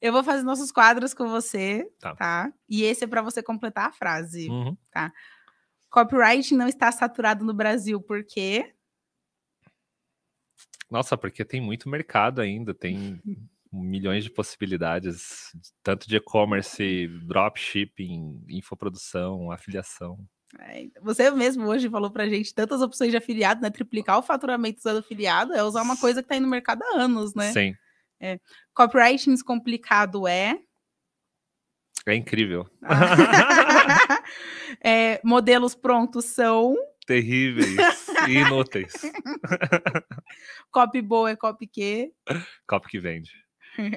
Eu vou fazer nossos quadros com você, tá? tá? E esse é para você completar a frase, uhum. tá? Copyright não está saturado no Brasil, por quê? Nossa, porque tem muito mercado ainda, tem milhões de possibilidades, tanto de e-commerce, dropshipping, infoprodução, afiliação. É, você mesmo hoje falou pra gente tantas opções de afiliado, né? Triplicar o faturamento usando afiliado é usar uma coisa que tá aí no mercado há anos, né? Sim. É. complicado é. É incrível. Ah. é, modelos prontos são. Terríveis e inúteis. copy boa é copy que? Copy que vende.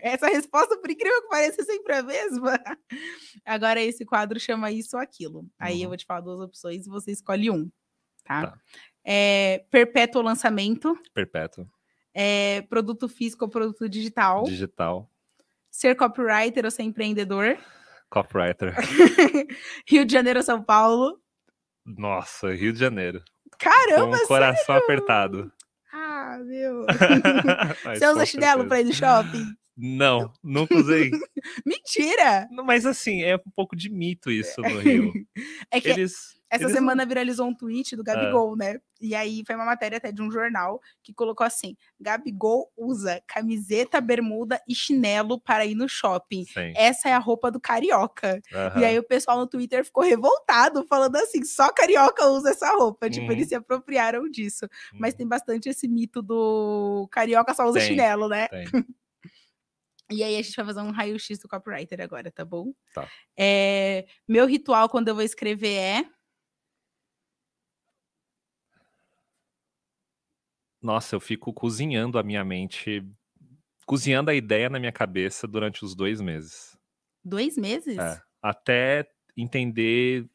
Essa resposta, por incrível que pareça, é sempre a mesma. Agora, esse quadro chama isso ou aquilo. Aí uhum. eu vou te falar duas opções e você escolhe um, tá? tá. É, perpétuo lançamento. Perpétuo é, produto físico ou produto digital. Digital. Ser copywriter ou ser empreendedor. Copywriter. Rio de Janeiro ou São Paulo? Nossa, Rio de Janeiro. Caramba, Com o coração sério? apertado. Ah, meu. Você usa chinelo para ir no shopping? Não, nunca usei. Mentira! Mas assim, é um pouco de mito isso no Rio. É que... Eles essa Eles semana viralizou um tweet do Gabigol, né? E aí foi uma matéria até de um jornal que colocou assim: Gabigol usa camiseta, bermuda e chinelo para ir no shopping. Sim. Essa é a roupa do carioca. Uhum. E aí o pessoal no Twitter ficou revoltado, falando assim: só carioca usa essa roupa. Tipo, uhum. eles se apropriaram disso. Uhum. Mas tem bastante esse mito do carioca só usa tem, chinelo, né? Tem. E aí a gente vai fazer um raio-x do copywriter agora, tá bom? Tá. É, meu ritual quando eu vou escrever é Nossa, eu fico cozinhando a minha mente, cozinhando a ideia na minha cabeça durante os dois meses. Dois meses? É, até entender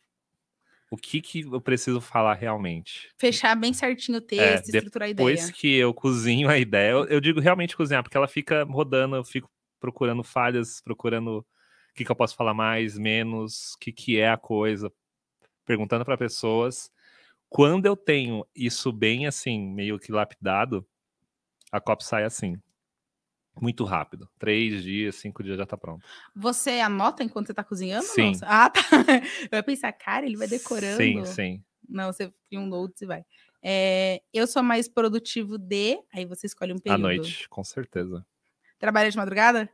o que, que eu preciso falar realmente. Fechar bem certinho o é, texto, é, estruturar a ideia. Depois que eu cozinho a ideia, eu, eu, digo realmente cozinhar, porque ela fica rodando, eu fico procurando falhas, procurando o que, que eu posso falar mais, menos, o que, que é a coisa, perguntando para pessoas. Quando eu tenho isso bem assim, meio que lapidado, a copa sai assim. Muito rápido. Três dias, cinco dias já tá pronto. Você anota enquanto você tá cozinhando? Sim. Não? Ah, tá. Eu ia pensar, cara, ele vai decorando. Sim, sim. Não, você cria um note e vai. É, eu sou mais produtivo de. Aí você escolhe um período. À noite, com certeza. Trabalha de madrugada?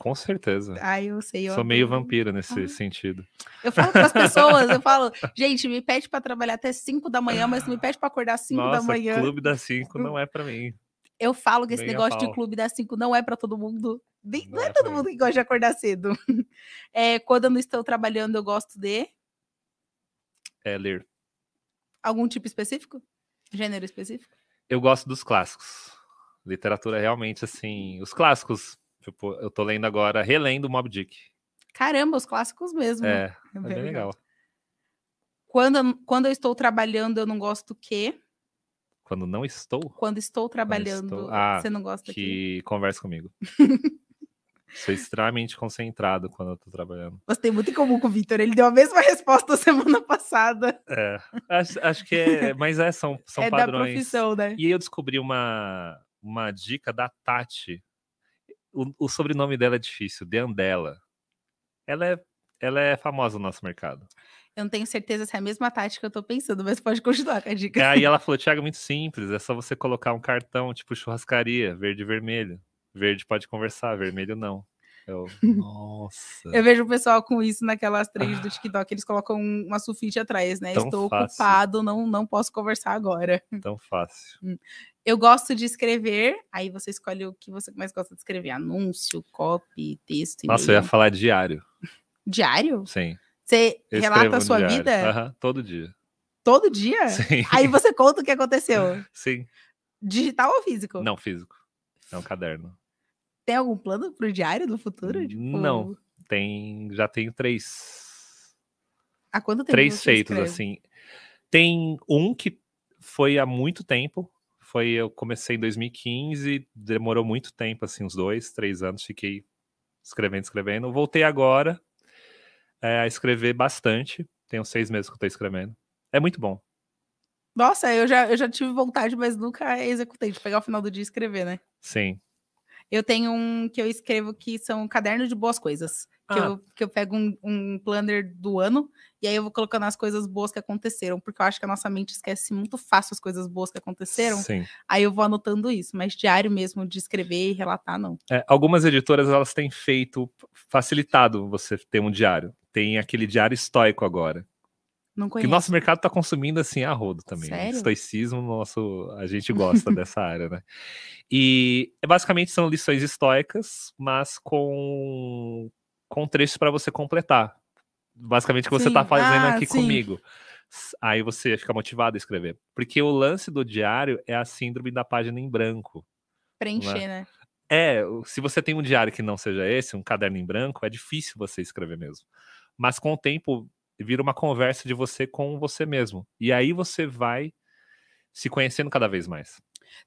Com certeza. eu sei. Eu Sou meio vampira nesse ah. sentido. Eu falo para as pessoas, eu falo, gente, me pede para trabalhar até 5 da manhã, mas me pede para acordar 5 da manhã. clube das 5 não é para mim. Eu falo que esse Bem negócio de clube das 5 não é para todo mundo. Não, não é, é todo mundo que gosta de acordar cedo. É, quando eu não estou trabalhando, eu gosto de. É ler. Algum tipo específico? Gênero específico? Eu gosto dos clássicos. Literatura é realmente, assim, os clássicos Tipo, eu tô lendo agora, relendo Mob Dick. Caramba, os clássicos mesmo. É, é, é bem, legal. legal. Quando, quando eu estou trabalhando, eu não gosto quê? Quando não estou? Quando estou trabalhando, quando estou... Ah, você não gosta que. Que conversa comigo. Sou extremamente concentrado quando eu tô trabalhando. Você tem muito em comum com o Vitor. Ele deu a mesma resposta semana passada. É, acho, acho que é. Mas é, são, são é padrões. Da profissão, né? E eu descobri uma, uma dica da Tati, o, o sobrenome dela é difícil, Deandela. Ela é, ela é famosa no nosso mercado. Eu não tenho certeza se é a mesma tática que eu tô pensando, mas pode continuar com a dica. É, aí ela falou, Thiago, é muito simples, é só você colocar um cartão, tipo churrascaria, verde e vermelho. Verde pode conversar, vermelho não. Eu, nossa. Eu vejo o pessoal com isso naquelas três do ah. TikTok, eles colocam uma sulfite atrás, né? Tão Estou fácil. ocupado, não, não posso conversar agora. Tão fácil. Hum. Eu gosto de escrever, aí você escolhe o que você mais gosta de escrever: anúncio, copy, texto. Nossa, eu ia falar diário. Diário? Sim. Você eu relata a sua diário. vida? todo dia. Todo dia? Sim. Aí você conta o que aconteceu? Sim. Digital ou físico? Não, físico. É um caderno. Tem algum plano pro diário do futuro? Tipo... Não, tem. Já tenho três. Há quanto tempo? Três feitos, escreve? assim. Tem um que foi há muito tempo, foi eu comecei em 2015, demorou muito tempo, assim, uns dois, três anos, fiquei escrevendo, escrevendo. Voltei agora é, a escrever bastante. Tenho seis meses que eu tô escrevendo. É muito bom. Nossa, eu já, eu já tive vontade, mas nunca executei, de pegar o final do dia e escrever, né? Sim. Eu tenho um que eu escrevo que são caderno de boas coisas. Que, ah. eu, que eu pego um, um planner do ano e aí eu vou colocando as coisas boas que aconteceram, porque eu acho que a nossa mente esquece muito fácil as coisas boas que aconteceram. Sim. Aí eu vou anotando isso, mas diário mesmo de escrever e relatar, não. É, algumas editoras elas têm feito facilitado você ter um diário. Tem aquele diário estoico agora. Não conheço. Que o nosso mercado está consumindo assim a rodo também. Né? Sério? Estoicismo, nosso, a gente gosta dessa área, né? E basicamente são lições estoicas, mas com com trechos para você completar. Basicamente o que tá sim. você está fazendo ah, aqui sim. comigo. Aí você fica motivado a escrever. Porque o lance do diário é a síndrome da página em branco. Né? Preencher, né? né? É, se você tem um diário que não seja esse, um caderno em branco, é difícil você escrever mesmo. Mas com o tempo vira uma conversa de você com você mesmo. E aí você vai se conhecendo cada vez mais.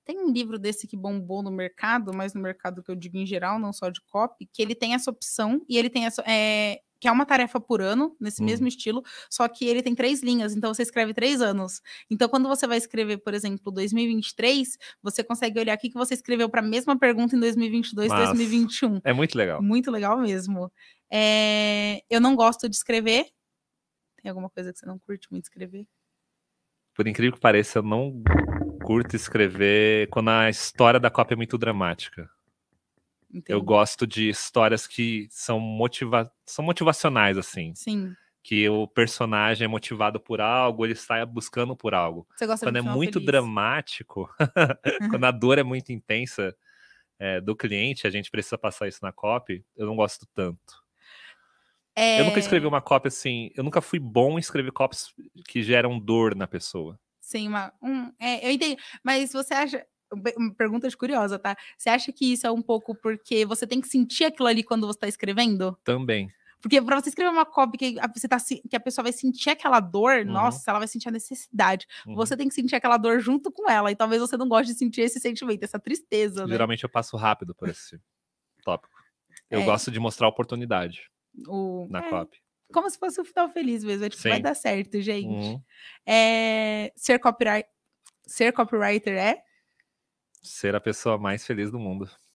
Tem um livro desse que bombou no mercado, mas no mercado que eu digo em geral, não só de copy, que ele tem essa opção e ele tem essa. É, que é uma tarefa por ano, nesse hum. mesmo estilo, só que ele tem três linhas, então você escreve três anos. Então, quando você vai escrever, por exemplo, 2023, você consegue olhar aqui que você escreveu para a mesma pergunta em 2022, Mas 2021. É muito legal. Muito legal mesmo. É... Eu não gosto de escrever. Tem alguma coisa que você não curte muito escrever? por incrível que pareça, eu não curto escrever quando a história da cópia é muito dramática. Entendi. Eu gosto de histórias que são, motiva são motivacionais, assim. Sim. Que o personagem é motivado por algo, ele sai buscando por algo. Você gosta quando é muito feliz. dramático, quando a dor é muito intensa é, do cliente, a gente precisa passar isso na copy, eu não gosto tanto. É... Eu nunca escrevi uma cópia assim. Eu nunca fui bom em escrever cópias que geram dor na pessoa. Sim, uma, é, eu entendi. Mas você acha. Hum, Pergunta de curiosa, tá? Você acha que isso é um pouco porque você tem que sentir aquilo ali quando você tá escrevendo? Também. Porque para você escrever uma cópia que a, você tá, que a pessoa vai sentir aquela dor, uhum. nossa, ela vai sentir a necessidade. Uhum. Você tem que sentir aquela dor junto com ela. E talvez você não goste de sentir esse sentimento, essa tristeza. Né? Geralmente eu passo rápido por esse tópico. Eu é. gosto de mostrar oportunidade o na é, COP. Como se fosse o um final feliz mesmo, é tipo, vai dar certo, gente. Uhum. É, ser, copyright, ser copywriter é? Ser a pessoa mais feliz do mundo.